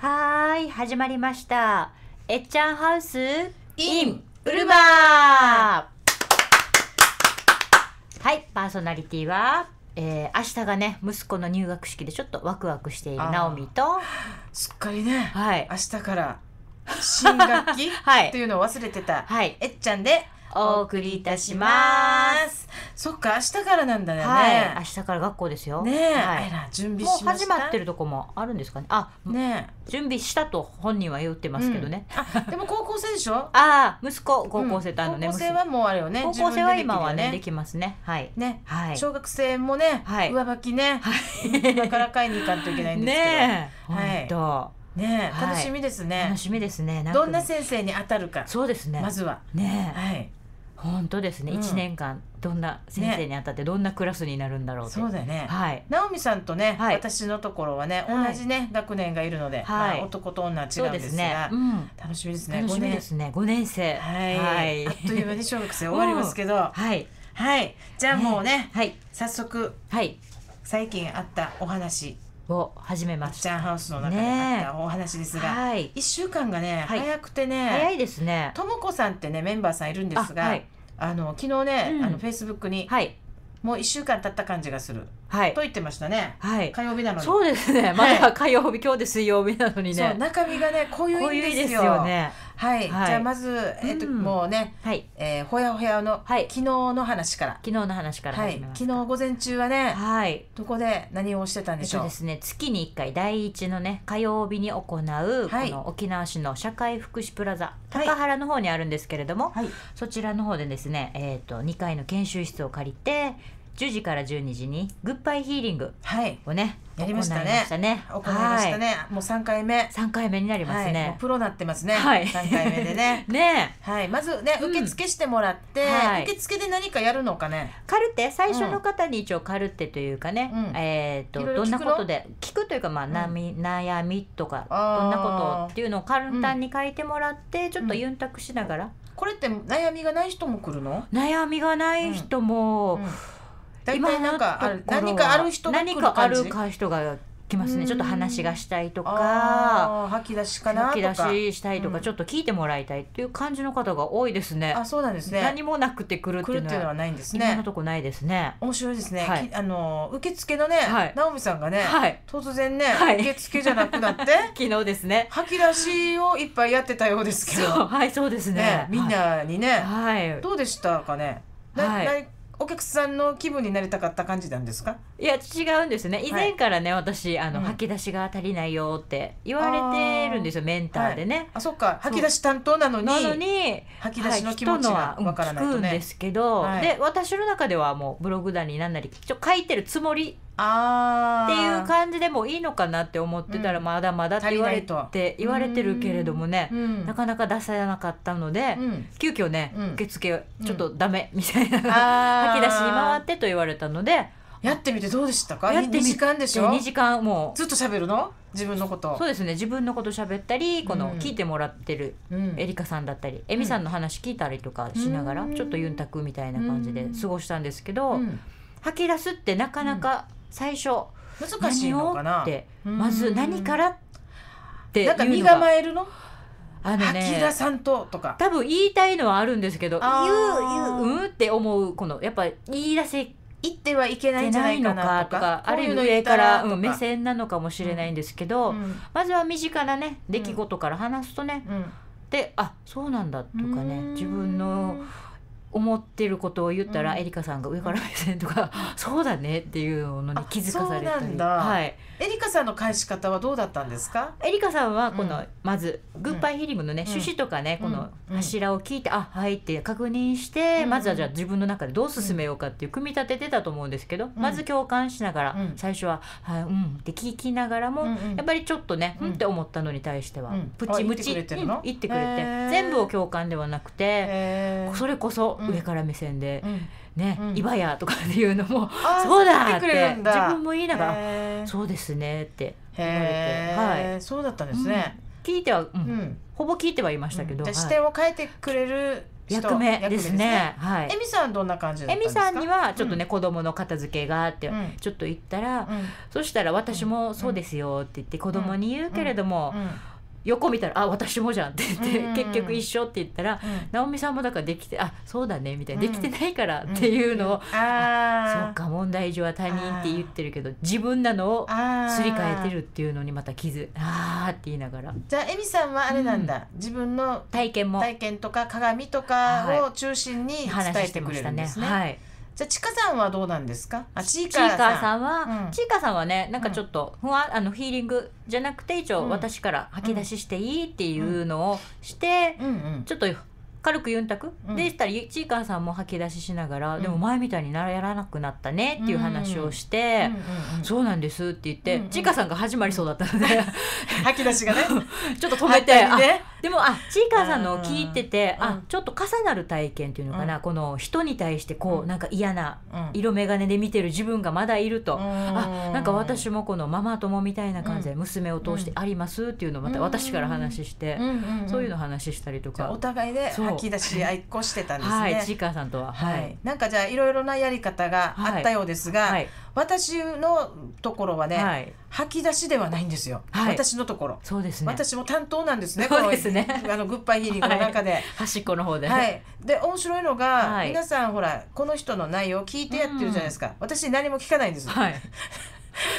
はい、始まりました。えっちゃんハウスインウルマはい、パーソナリティは、えー、明日がね、息子の入学式でちょっとワクワクしているナオミと、すっかりね、はい、明日から新学期、はい、というのを忘れてた、はい、えっちゃんでお送りいたします。そっか明日からなんだよね、はい、明日から学校ですよねはい、準備もう始まってるとこもあるんですかねあね準備したと本人は言ってますけどね、うん、あでも高校生でしょ ああ息子高校生とあのね、うん、高校生はもうあれよね高校生は今はねできますねはいね、はい、小学生もね、はい、上履きね、はい、今から買いに行かんといけないんですけどねえ、はいね、楽しみですね。楽しみですね。どんな先生に当たるか。そうですね。まずは。ね、はい。本当ですね、うん、1年間どんな先生にあたってどんなクラスになるんだろう、ね、そうだね、はい、直美さんとね、はい、私のところはね同じね、はい、学年がいるので、はいまあ、男と女は違うんですね、うん、楽しみですね楽しみですね5年生はい、あっという間に小学生終わりますけど、はい、はい、じゃあもうね、ねはい、早速、はい、最近あったお話を始めました。ハウスの中であったお話ですが、ね、はい、1週間がね、早くてね、はい、早いですね。ともこさんってねメンバーさんいるんですが、あはい、あの昨日ね、うん、あのフェイスブックに、はい、もう一週間経った感じがする、はい、と言ってましたね、はい、火曜日なのにそうですねまだ火曜日、はい、今日で水曜日なのにね中身がね濃ゆいですよねはい、はい、じゃあまず、えっと、うん、もうね、はい、えー、ほやほやの、はい、昨日の話から昨日の話からはい、昨日午前中はね、はい、どこで何をしてたんでしょう、えっと、ですね月に1回第一のね火曜日に行う、この沖縄市の社会福祉プラザ高原の方にあるんですけれども、はい、そちらの方でですね、えーと、2階の研修室を借りて10時から12時にグッバイヒーリングをね、やりましたね。行いましたね。もう三回目。三回目になりますね。プロなってますね。はい。三回目でね。ね。はい。まずね受付してもらって、受付で何かやるのかね。カルテ最初の方に一応カルテというかね、えっとどんなことで聞くというかまあ悩み悩みとかどんなことっていうのを簡単に書いてもらってちょっとユンタクしながら。これって悩みがない人も来るの？悩みがない人も。大体なんか何かある人何かあるか人が来ますねちょっと話がしたいとか吐き出しかな吐き出ししたいとか、うん、ちょっと聞いてもらいたいっていう感じの方が多いですねあそうなんですね何もなくて来るっていうのはないんですね今のとこないですね面白いですね、はい、あの受付のね、はい、直美さんがね、はい、突然ね、はい、受付じゃなくなって 昨日ですね吐き出しをいっぱいやってたようですけどはいそうですね、ね、みんなにね、はい、どうでしたかね、はい、お客さんの気分になりたかった感じなんですかいや違うんですね以前からね、はい、私あの、うん、吐き出しが足りないよって言われてるんですよメンターでね、はい、あそっか吐き出し担当なのになのに吐き出しの気持ちがわからないとね、はい、聞くんですけど、で私の中ではもうブログだになんなりちょ書いてるつもりあっていう感じでもいいのかなって思ってたら、まだまだって言われて言われてるけれどもね、なかなか出されなかったので、急遽ね、受付ちょっとダメみたいな、吐き出しに回ってと言われたので。やってみてどうでしたかやってみ2時間でしょ2時間もうずっと喋るの自分のことそうですね自分のこと喋ったりこの聞いてもらってるえりかさんだったりえみ、うん、さんの話聞いたりとかしながら、うん、ちょっとユンタクみたいな感じで過ごしたんですけど、うん、吐き出すってなかなか、うん最初難しいのかなってまず何からってなんか身構えるのあの田さんととか多分言いたいのはあるんですけど言う言ううんって思うこのやっぱ言い出せ言ってはいけないんじゃないのかとかあるいは上から目線なのかもしれないんですけど、まずは身近なね出来事から話すとね、であそうなんだとかね自分の。思ってることを言ったら、うん、エリカさんが上から目線とか、うん、そうだねっていうのに気づかされたりはい、エリカさんの返し方はどうだったんですかエリカさんはこの、うん、まずグッバイヒリムのね、趣旨とかねこの柱を聞いて、あはいって確認して、まずはじゃあ自分の中でどう進めようかっていう組み立ててたと思うんですけど、まず共感しながら、最初は「はいうん」って聞きながらも、やっぱりちょっとね「うん」って思ったのに対しては、プチムチ言ってくれて全部を共感ではなくてそれこそ上から目線で、ね、今やとかっていうのも そうだって自分も言いながらそうですねって言われて、はい、そうだったんですね。聞いては、うんほぼ聞いてはいましたけど、視点を変えてくれる役目ですね。はい。えみさんどんな感じえみさんにはちょっとね、うん、子供の片付けがあってちょっと言ったら、そしたら私もそうですよって言って子供に言うけれども、横見たら「あ私もじゃん」って言って結局一緒って言ったら直美さんもだからできて「あそうだね」みたいな「できてないから」っていうのを「あそうか問題上は他人」って言ってるけど自分なのをすり替えてるっていうのにまた傷「ああ」って言いながら。じゃあエミさんはあれなんだ、自分の体験も体験とか鏡とかを中心に伝えてくれるんですね。はいじゃあちかさんはどうなんですかあちいかさんは、ちいかさんはねなんかちょっとふわ、あのヒーリングじゃなくて一応私から吐き出ししていいっていうのをして、ちょっと軽く4択、うん、でしたらちいかんさんも吐き出ししながら、うん、でも前みたいにならやらなくなったねっていう話をして、うん、そうなんですって言って、ちいかんさんが始まりそうだったので 吐き出しがね ちょっと止めて、ね、でもあちいかんさんのを聞いててあちょっと重なる体験っていうのかな、この人に対してこうなんか嫌な色眼鏡で見てる自分がまだいると、うん、あなんか私もこのママ友みたいな感じで娘を通してありますっていうのをまた私から話して、そういうの話したりとか。お互いでそう泣き出し合いっこしてたんですね。はい、ちいかさんとは、はい、なんかじゃあいろいろなやり方があったようですが、はい、私のところはね、はい、吐き出しではないんですよ。私のところ。そうですね。私も担当なんですね。そうですね。あのグッバイヒーリングの中で、端っこの方で。はい。で面白いのが、皆さんほらこの人の内容を聞いてやってるじゃないですか。私何も聞かないんです。はい。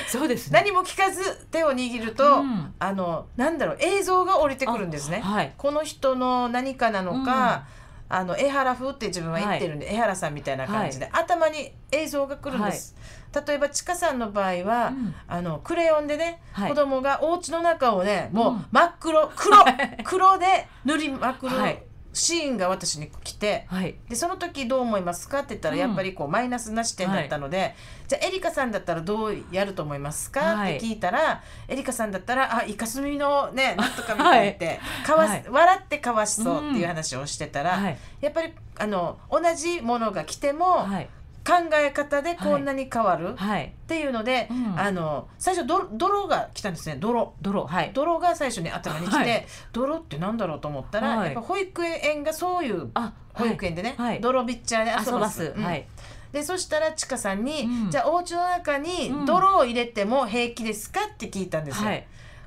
そうです、ね、何も聞かず手を握ると、うん、あのなんだろう映像が降りてくるんですね、はい、この人の何かなのか、うん、あの江原風って自分は言ってるんで、はい、江原さんみたいな感じで、はい、頭に映像が来るんです、例えばちかさんの場合は、うん、あのクレヨンでね、はい、子供がお家の中をねもう真っ黒黒、黒で塗りまくる。シーンが私に来て、はい、でその時どう思いますかって言ったらやっぱりこうマイナスな視点だったので、うんはい、じゃあエリカさんだったらどうやると思いますかって聞いたら、エリカさんだったらあイカスミのね なんとかみたいって、かわす笑ってかわしそうっていう話をしてたら、やっぱりあの同じものが来ても、はい考え方でこんなに変わる、はい、っていうので、うん、あの最初ど泥が来たんですね泥泥,、はい、泥が最初に頭に来て、はい、泥ってなんだろうと思ったら、はい、やっぱ保育園がそういう保育園でね、はい、泥ビッチャーで遊ばす。ん、はいでそしたらちかさんに、うん、じゃあお家の中に泥を入れても平気ですかって聞いたんですよ。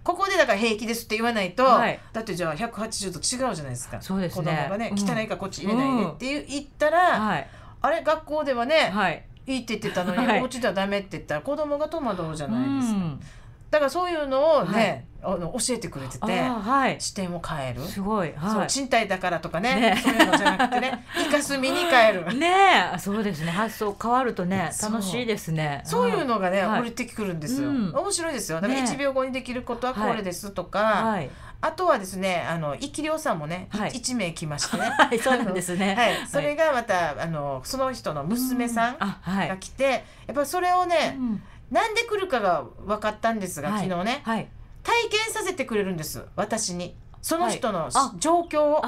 ここでだから平気ですって言わないと、はい、だってじゃあ180度違うじゃないですかそうです、ね、子供がね汚いからこっち入れないでって言ったら、うんはい、あれ学校ではね、はい、いいって言ってたのに、はい、お家ではダメって言ったら子供が戸惑うじゃないですか。だからそういうのをね、はい、あの教えてくれてて、はい、視点を変えるすごい、はい、そう賃貸だからとかね、ね、そういうのじゃなくてね 生かす身に変えるねそうですね発想変わるとね楽しいですねそういうのがね、降りてくるんですよ、うん、面白いですよだから1秒後にできることはこれですとか、あとはですね、あの一気量んもね、一、はい、名来ましてね。はい、そうなんですね。はい、それがまた、あのその人の娘さんが来て、はい、やっぱそれをね、な、んで来るかが分かったんですが、昨日ね、体験させてくれるんです、私に。その人の状況を、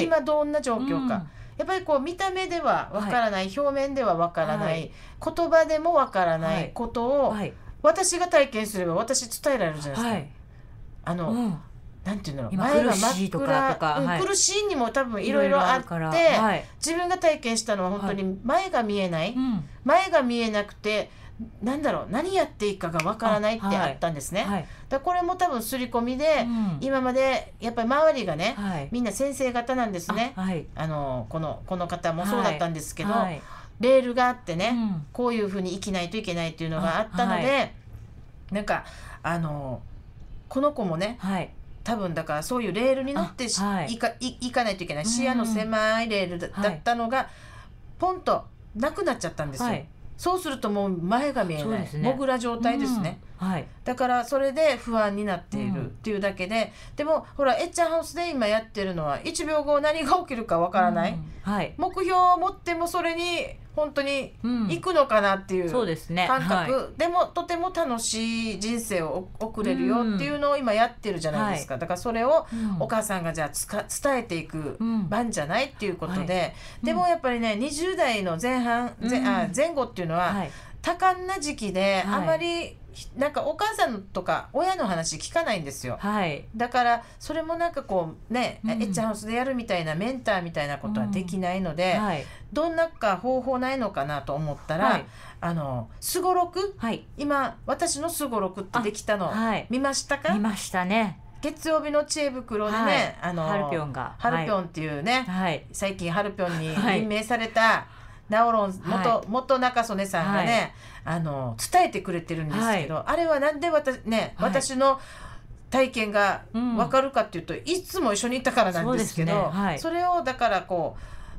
今どんな状況か。やっぱりこう見た目ではわからない、はい、表面ではわからな、はい、言葉でもわからないことを、私が体験すれば私伝えられるじゃないですか。あの、うんなんていうんだろう前が苦しいとかとか、苦しいにも多分いろいろあって自分が体験したのは本当に前が見えない、前が見えなくて何だろう何やっていいかがわからないってあったんですね。はい、だこれも多分刷り込みで、うん、今までやっぱり周りがね、はい、みんな先生方なんですね。あはい、あのこのこの方もそうだったんですけど、レールがあってね、うん、こういうふうに生きないといけないっていうのがあったので、はい、なんかあのこの子もね、多分だからそういうレールに乗ってし、はい、かいかないといけない視野の狭いレールだ,、ったのがポンとなくなっちゃったんですよ。はい、そうするともう前が見えない、ね、モグラ状態ですね。はい、だからそれで不安になっているっていうだけで、うん、でもほらエッチャンハウスで今やってるのは1秒後何が起きるかわからない、うん、はい、目標を持ってもそれに本当に行くのかなっていう感覚、うんねはい、でもとても楽しい人生を送れるよっていうのを今やってるじゃないですか、だからそれをお母さんがじゃあつか伝えていく番じゃないっていうことで、はい、でもやっぱりね20代の前半、前あ前後っていうのは、多感な時期で、あまりなんかお母さんとか親の話聞かないんですよ、はい、だからそれもなんかこうね、うん、エッチハウスでやるみたいなメンターみたいなことはできないので、うんはい、どんなか方法ないのかなと思ったら、はい、あのすごろく、はい、今私のすごろくってできたの、はい、見ましたか見ましたね月曜日の知恵袋でね、はい、あのハルピョンがハルピョンっていうね、はい、最近ハルピョンに任命された、ナオロン元、はい、元中曽根さんがね、はい、あの伝えてくれてるんですけど、はい、あれはなんで私ね、私の体験がわかるかっていうと、うん、いつも一緒にいたからなんですけど、ね、それをだからこ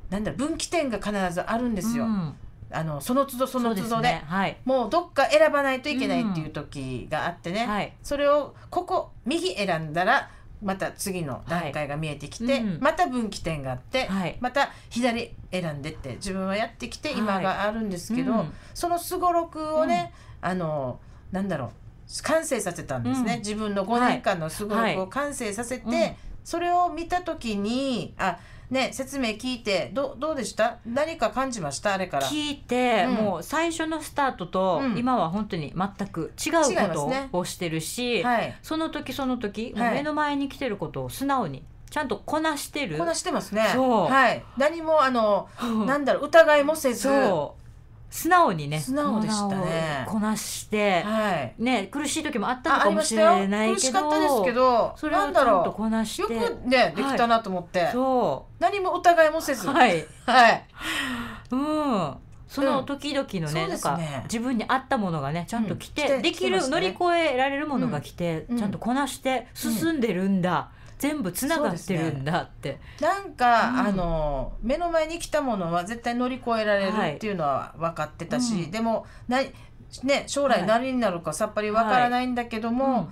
うなんだ分岐点が必ずあるんですよ。うんあのその都度その都度で、ねはい、もうどっか選ばないといけないっていう時があってね、うんはい、それをここ右選んだらまた次の段階が見えてきて、はいうん、また分岐点があって、はい、また左選んでって自分はやってきて今があるんですけど、はいうん、そのすごろくをね、うん、あのなんだろう完成させたんですね、自分の5年間のすごろくを完成させて、それを見た時にあね説明聞いてどどうでした何か感じましたあれから聞いて、うん、もう最初のスタートと、今は本当に全く違うことをしてるし、ねはい、その時その時、目の前に来てることを素直にちゃんとこなしてるこなしてますねはい何もあのなんだろう疑いもせず素直にね素直でしたねこなして、はい、ね苦しい時もあったのかもしれないけどですけどそれをちゃんとこなしてよくねできたなと思って、はい、そう何もお互いもせずはい、はい、うんその時々のねうん、なんか、自分に合ったものがねちゃんと来てうん、できる、ね、乗り越えられるものが来て、うん、ちゃんとこなして進んでるんだ、全部つながってるんだって、ね、なんか、うん、あの目の前に来たものは絶対乗り越えられるっていうのは分かってたし、はいうん、でもな、ね、将来何になるかさっぱり分からないんだけども、はい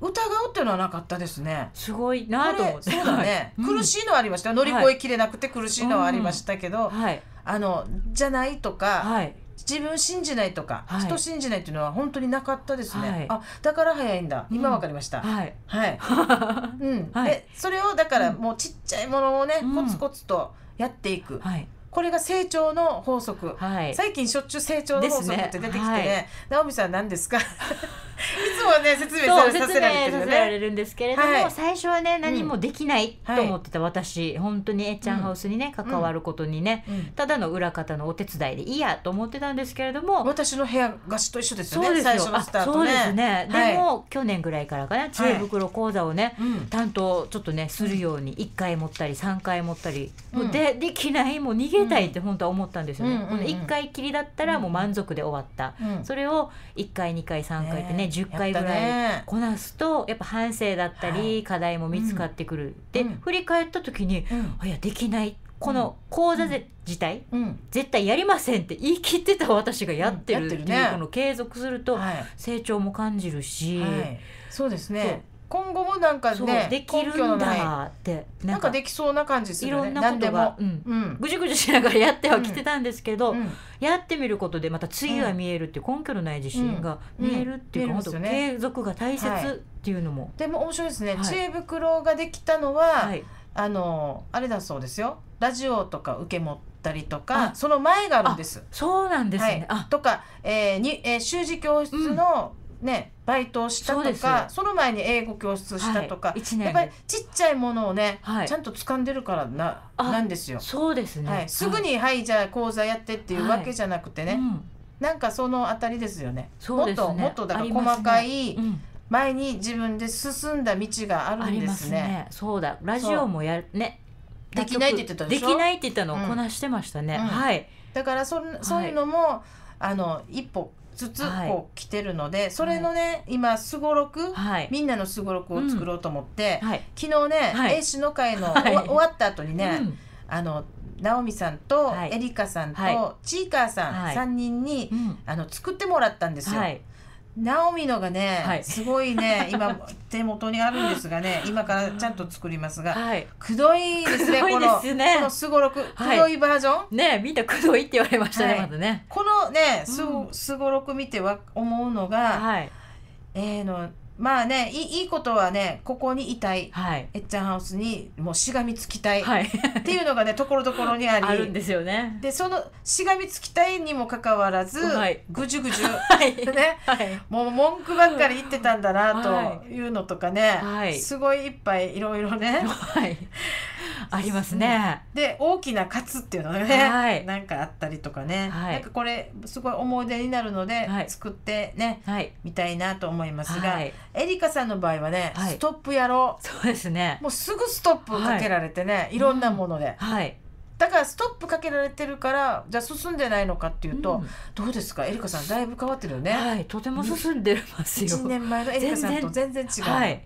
うん、疑うっていうのはなかったですね。すごいなと思って。そうだね、苦しいのはありました。乗り越えきれなくて苦しいのはありましたけど、あのじゃないとか、はい自分信じないとか、はい、人信じないっていうのは本当になかったですね、はい、あだから早いんだ今わかりました、うん、はい、はいうん、でそれをだからもうちっちゃいものをね、うん、コツコツとやっていく、はいこれが成長の法則、はい、最近しょっちゅう成長の法則って出てきてね、ねはい、直美さん何ですか いつもね説明させられてる、られるんですけれども、はい、最初はね何もできないと思ってた私、うん、本当にえっちゃんハウスにね、うん、関わることにね、うん、ただの裏方のお手伝いでいいやと思ってたんですけれども私の部屋貸しと一緒ですよねそうです最初のスタートねそうですね、でも去年ぐらいからかな知恵袋講座をね、担当ちょっとねするように1回持ったり3回持ったり、もうでできないもう逃げりたいって本当は思ったんですよね、うん、1回きりだったらもう満足で終わった、うん、それを1回2回3回ってね、十、10回ぐらいこなすとやっぱ反省だったり課題も見つかってくる、はい、で、振り返った時に、いやできないこの講座で自体、うん、絶対やりませんって言い切ってた私がやってるっていう、この継続すると成長も感じるし、はいはい、そうですね今後もなんかねできるんだってなんかできそうな感じするねいろんなことが、ぐじゅぐじゅしながらやってはきてたんですけど、やってみることでまた次が見えるっていう根拠のない自信が見えるっていうか、うね、継続が大切っていうのも、でも面白いですね、知恵袋ができたのは、はい、あのあれだそうですよラジオとか受け持ったりとかその前があるんですそうなんですね、とか、えーにえー、習字教室の、ねバイトをしたとかその前に英語教室したとか、はい、やっぱりちっちゃいものをね、はい、ちゃんと掴んでるからななんですよ。そうですね、はい、すぐに「はい、じゃあ講座やって」っていうわけじゃなくてね、うん、なんかそのあたりですよね。ねもっともっとだから細かい、前に自分で進んだ道があるんですね。すねそうだラジオもやるねできないって言ってたでしょ。できないって言ったのをこなしてましたね。うんはい。だからそそういうのも、あの一歩つつこう来てるので、それのね、今すごろく、みんなのすごろくを作ろうと思って、昨日ね、はい、絵会の会の、終わった後にね、あの直美さんとえりかさんとちいかーさん3人に、あの作ってもらったんですよ。ナオミのがね、はい、すごいね 今手元にあるんですがね今からちゃんと作りますが、はい、くどいですねこのこのすごろく、くどいバージョンねみんなくどいって言われましたね、まずねこのねす,、すごろく見ては思うのが、えーのまあねいいいことはねここにいたい、はい、えっちゃんハウスにもうしがみつきたい、っていうのがねところどころにありあるんですよねでそのしがみつきたいにもかかわらず、はい、ぐじゅぐじゅ、はいねはい、もう文句ばっかり言ってたんだなというのとかね、はい、すごいいっぱいいろいろね、はい、ありますね。で大きなつっていうのがね、はい、なんかあったりとかね、はい、なんかこれすごい思い出になるので、作ってね、はい、みたいなと思いますが。はいエリカさんの場合はね、はい、ストップやろうそうですねもうすぐストップかけられてね、はい、いろんなもので、うん、はいだからストップかけられてるからじゃあ進んでないのかっていうと、うん、どうですかエリカさんだいぶ変わってるよねはいとても進んでますよ1年前のエリカさんと全然違うはい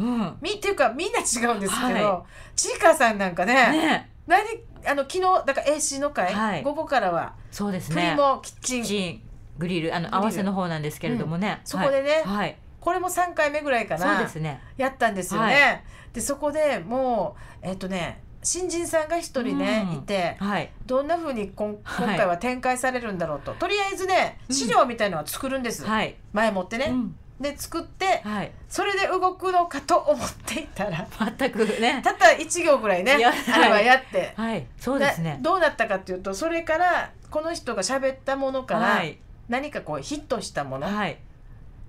うん、みっていうかみんな違うんですけど、ちいかさんなんかねね何あの昨日だから AC の会、はい、午後からはそうですねプリモキッチングリルあの合わせの方なんですけれどもね、うん、そこでね、はい、これも3回目ぐらいかなそうです、ね、やったんですよね。はい、でそこでもうえっとね新人さんが一人ね、うん、いて、はい、どんなふうにこん今回は展開されるんだろうと、はい、とりあえずね資料みたいのは作るんです、うん、前もってね。うん、で作って、それで動くのかと思っていたら全くねたった1行ぐらいねあれはやって、そうですね、どうなったかっていうとそれからこの人が喋ったものから、何かこうヒットしたもの、はい、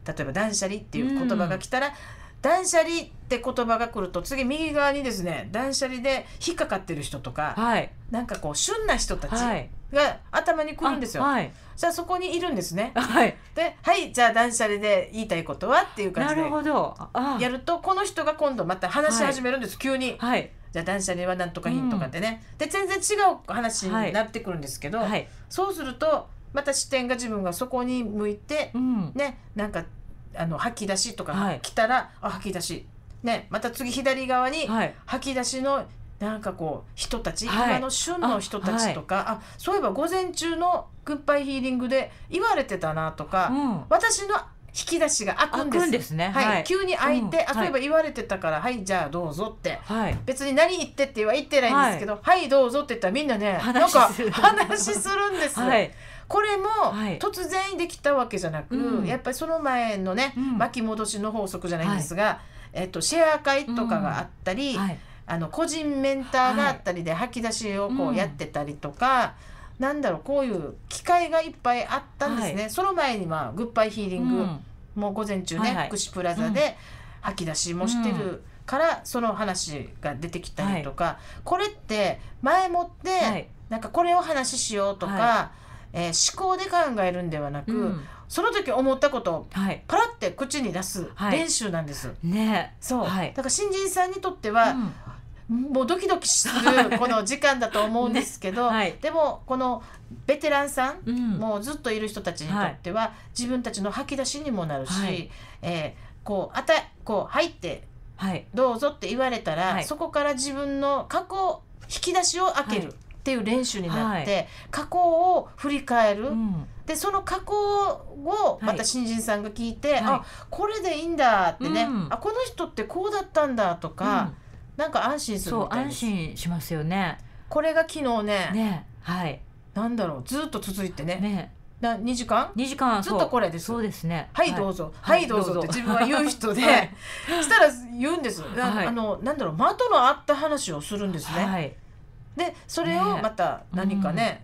例えば断捨離っていう言葉が来たら、うん、断捨離って言葉が来ると次右側にですね断捨離で引っかかってる人とか、はい、なんかこう旬な人たちが頭にくるんですよ。はい、じゃあそこにいるんですね。はい、で「はいじゃあ断捨離で言いたいことは?」っていう感じでやるとこの人が今度また話し始めるんです、はい、急に。はいじゃあ断捨離はなんとか品とかでね、うん、で全然違う話になってくるんですけど、はい、そうするとまた視点が自分がそこに向いて、うん、ねなんかあの吐き出しとか来たら、はい、あ吐き出しねまた次左側に吐き出しのなんかこう人たち、はい、今の旬の人たちとか、はい、あ,、そういえば午前中のグッバイヒーリングで言われてたなとか、うん、私の引き出しが開くんですですね、はい、はい、急に開いて、うん、あそういえば言われてたから「はい、はい、じゃあどうぞ」って、はい、別に何言ってっては言ってないんですけど「はい、はい、どうぞ」って言ったらみんなねなんか話するんです。はいこれも突然できたわけじゃなく、うん、やっぱりその前のね、うん、巻き戻しの法則じゃないんですが、はい、えっと、シェア会とかがあったり、うんはい、あの個人メンターがあったりで吐き出しをこうやってたりとか。なんだろうこういう機会がいっぱいあったんですね、はい、その前にはグッバイヒーリング、もう午前中ね、はいはい、福祉プラザで吐き出しもしてるから、その話が出てきたりとか、これって前もって、なんかこれを話ししようとか、えー、思考で考えるんではなく、うん、その時思ったことをパラって口に出す練習なんです。はい、ね、そう、はい、だから新人さんにとっては、うん、もうドキドキするこの時間だと思うんですけど、ねはい、でもこのベテランさん、うん、もうずっといる人たちにとっては、自分たちの吐き出しにもなるし、はい、えー、こうあたこう入ってどうぞって言われたら、そこから自分の過去引き出しを開ける。っていう練習になって、はい、過去を振り返る、うん、でその過去をまた新人さんが聞いて、はい、あこれでいいんだってね、うん、あこの人ってこうだったんだとか、うん、なんか安心するみたいですそう安心しますよねこれが昨日ねねはいなんだろうずっと続いてねねな二時間二時間ずっとこれですそうですねはい、どうぞ、はい、はい、どうぞって自分は言う人で、したら言うんです、はい、あのなんだろう的のあった話をするんですね、はい、でそれをまた何かね、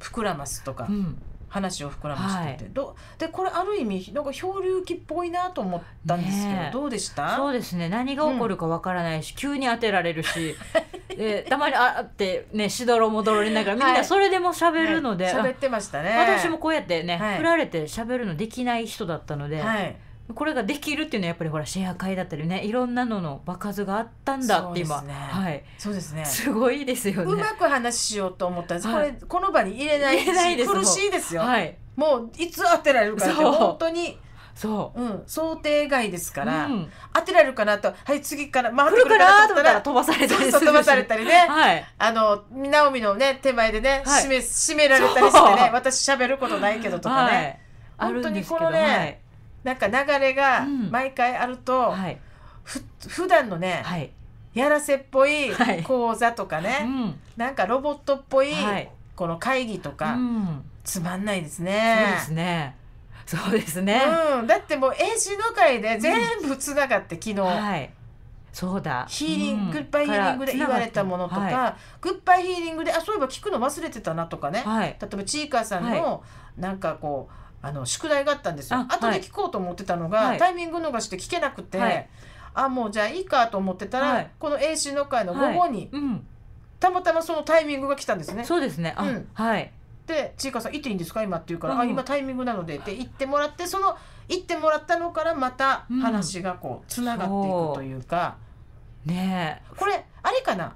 うん、膨らますとか、うん、話を膨らましてて、はい、でこれある意味なんか漂流記っぽいなと思ったんですけど、ね、どうでしたそうですね何が起こるかわからないし、うん、急に当てられるし。でたまにあってねしどろもどろりながらみんなそれでも喋るので喋、はいね、ってましたね私もこうやってね、はい、振られて喋るのできない人だったので、はいこれができるっていうのはやっぱりほらシェア会だったりねいろんなのの場数があったんだって今はいそうですねすごいですよねうまく話しようと思ったらこれこの場に入れない苦しいですよはいもういつ当てられるかって本当にそう、うん、想定外ですから、うん、当てられるかなとはい次から回ってくるかなと思ったら飛ばされたり飛ばされたりね、はい、あのナオミのね手前でね、はい、締め締められたりしてね私喋ることないけどとかね、はい、本当にこのね、なんか流れが毎回あると、うんはい、ふ普段のね、はい、やらせっぽい講座とかね、はいうん、なんかロボットっぽいこの会議とか、うん、つまんないですね。そうですねそうですね、うん、だってもう演習の会で全部つながって、昨日、はいそうだヒーリング、うん、グッバイヒーリングで言われたものとか、はい、グッバイヒーリングであそういえば聞くの忘れてたなとかね、はい、例えばちいかさんの、なんかこうあの宿題があったんですよ後で聞こうと思ってたのが、はい、タイミング逃して聞けなくて、はい、あもうじゃあいいかと思ってたら、はい、この A c の会の午後に、うん、たまたまそのタイミングが来たんですね。そうですね、うん、はいでちいかさん行っていいんですか今って言うから、うん、あ今タイミングなのでって言ってもらってその行ってもらったのからまた話がこうつながっていくというか、ねこれあれかな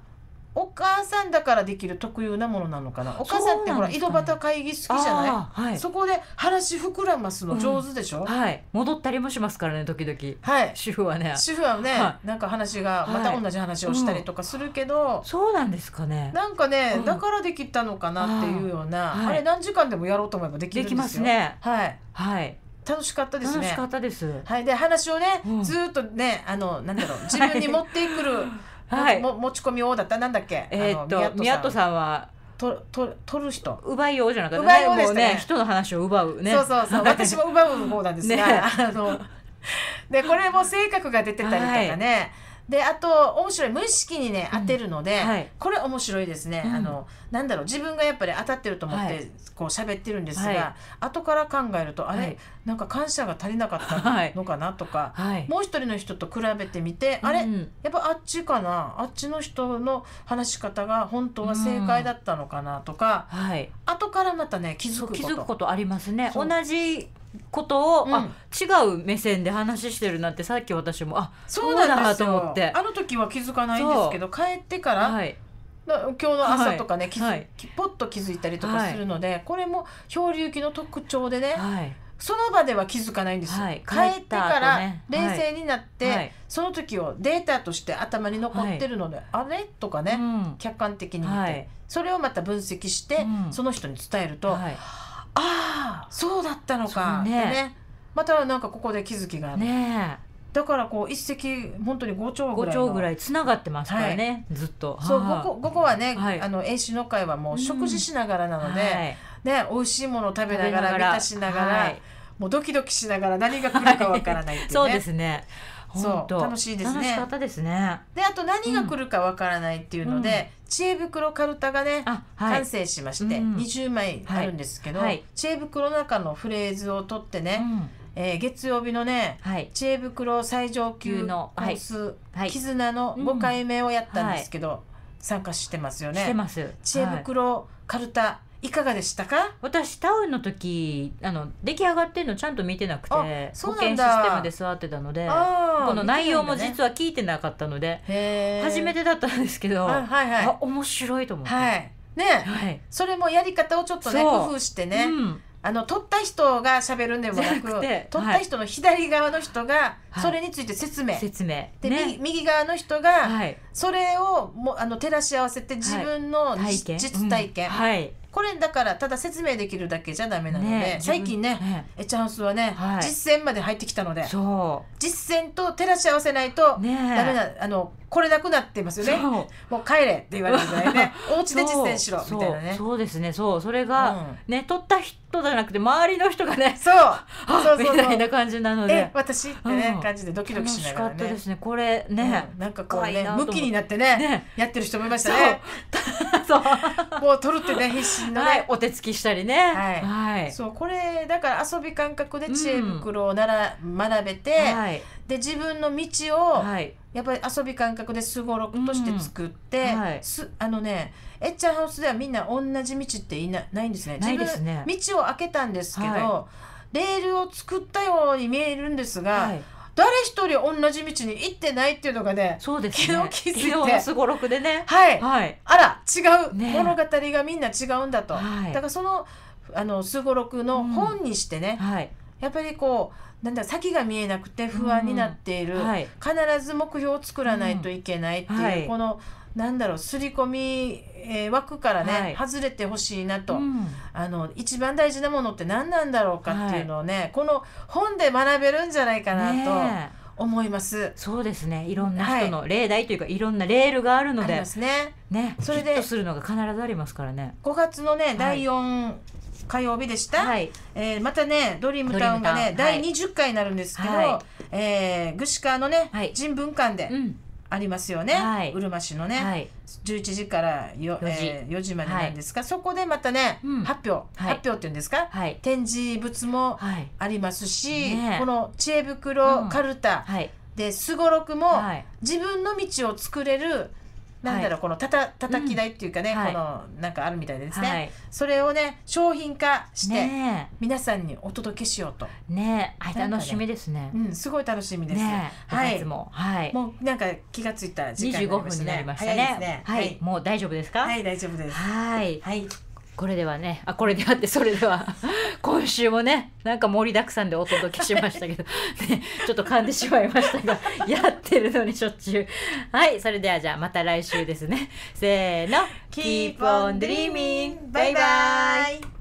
お母さんだからできる特有なものなのかなお母さんってほら、井戸端会議好きじゃない、はい、そこで話膨らますの上手でしょ、うん、はい戻ったりもしますからね時々はい主婦はね主婦はね、はい、なんか話がまた同じ話をしたりとかするけど、はいうん、そうなんですかねなんかね、うん、だからできたのかなっていうようなあ,、れ何時間でもやろうと思えばできるんですよできますねはいはい楽しかったですね。楽しかったです。はい、で話をね、ずっとね、あのなんだろう、自分に持ってくる はい、も持ち込み王だったなんだっけえー、っと宮戸さんはとと取る人奪いようじゃなくて、ね、奪いようでしたね、ね、人の話を奪うねそうそうそう 私も奪う方なんですが、ね、あの でこれも性格が出てたりとかねであと面白い無意識にね当てるので、うんはい、これ面白いですね、うん、あのなんだろう自分がやっぱり当たってると思って、はい、こう喋ってるんですが、はい、後から考えるとあれ、はい、なんか感謝が足りなかった のかなとか、もう一人の人と比べてみて、あれ、やっぱあっちかなあっちの人の話し方が本当は正解だったのかなとか、後からまたね気づくこと気づくことありますね同じことを、うん、あ違う目線で話してるなってさっき私もあそうなんだと思ってあの時は気づかないんですけど帰ってから、はい、今日の朝とかね、はい、ポッと気づいたりとかするので、はい、これも漂流記の特徴でね、はい、その場では気づかないんですよ、はい、帰ってから冷静になって、その時をデータとして頭に残ってるので、あれとかね、うん、客観的に見て、それをまた分析して、うん、その人に伝えると、はいああそうだったのかねねまたなんかここで気づきがねだからこう一石本当に五兆ぐらい5ぐらいつながってますからね、はい、ずっとそうここここはね、はい、あの英酒の会はもう食事しながらなので、うんはい、ね美味しいもの食べながら満たしながら。はいもうドキドキしながら何が来るかわからないっていうね、そうですねそう楽しいですね。で、あと何が来るかわからないっていうので、うん、知恵袋かるたがね、はい、完成しまして、うん、20枚あるんですけど、はい知恵袋の中のフレーズを取ってね、うん、えー、月曜日のね、知恵袋最上級のコース、絆の5回目をやったんですけど、参加してますよね。知恵袋かるたいかがでしたか私タウンの時あの出来上がってるのちゃんと見てなくてそう保険システムで座ってたのでこの内容も実は聞いてなかったので、ね、初めてだったんですけど、はいはい、面白いと思って、はい、ね、はい、それもやり方をちょっとね工夫してね、うんあの取った人がしゃべるんでもなく取った人の左側の人がそれについて説明、はい、説明で、ね、右側の人が、はい、それをもあの照らし合わせて自分の、はい、実体験、うん、はい、これだからただ説明できるだけじゃダメなので、ね、最近ねえチャンスはね、はい、実践まで入ってきたので実践と照らし合わせないとダメな、ね、あのこれなくなってますよねもう帰れって言われるじゃいね お家で実践しろみたいなねそうですねそうそれが、うん、ね取った人じゃなくて周りの人がね そうそうそうみたいな感じなので私ってね、うん、感じでドキドキしながらね楽しかったですねこれね、うん、なんかこうね向きになってね、ね、やってる人もいましたねそう もう取るってね必死のね、はい、お手つきしたりねはい、はい、そうこれだから遊び感覚で知恵袋をなら、うん、学べて、はい、で自分の道を、はい、やっぱり遊び感覚ですごろくとして作って、うんはい、すあのねエッチャーハウスではみんな同じ道っていなないんですね。ないですね道を開けたんですけど、レールを作ったように見えるんですが、はい誰一人同じ道に行ってないっていうのがねそうです、ね、昨日気づいてすごろくでねはい、はい、あら違う、ね、物語がみんな違うんだと、はい、だからそのあのすごろくの本にしてね、うん、はい、やっぱりこうなんだ先が見えなくて不安になっている、うんはい、必ず目標を作らないといけないっていう、うんはい、このなんだろう刷り込み、えー、枠からね、はい、外れてほしいなと、うん、あの一番大事なものって何なんだろうかっていうのをね、はい、この本で学べるんじゃないかなと。思います。そうですね。いろんな人の例題というか、はい、いろんなレールがあるので、ね。ね。それでするのが必ずありますからね。5月のね、第4火曜日でした。はい、えー、またね、ドリームタウンがね、第20回になるんですけど、はい、えー、具志川のね、人文館で。うんありますよね、はい、うるま市のね、はい、11時からよ 4, 時、えー、4時までなんですが、はい、そこでまたね、うん、発表、発表っていうんですか、展示物もありますし、ね、この知恵袋、うん、かるたですごろくも、自分の道を作れるなんだろう、このたたたたき台っていうかね、このなんかあるみたいですね、それをね商品化して皆さんにお届けしようとねあ楽しみですねうんすごい楽しみですはいもはいもうなんか気がついた時間になりましたね早いですねはいもう大丈夫ですかはい大丈夫ですはいはいこれではねあこれであってそれでは 今週もねなんか盛りだくさんでお届けしましたけど、ね、ちょっと噛んでしまいましたが やってるのにしょっちゅうはいそれではじゃあまた来週ですねせーの Keep on dreaming バイバイ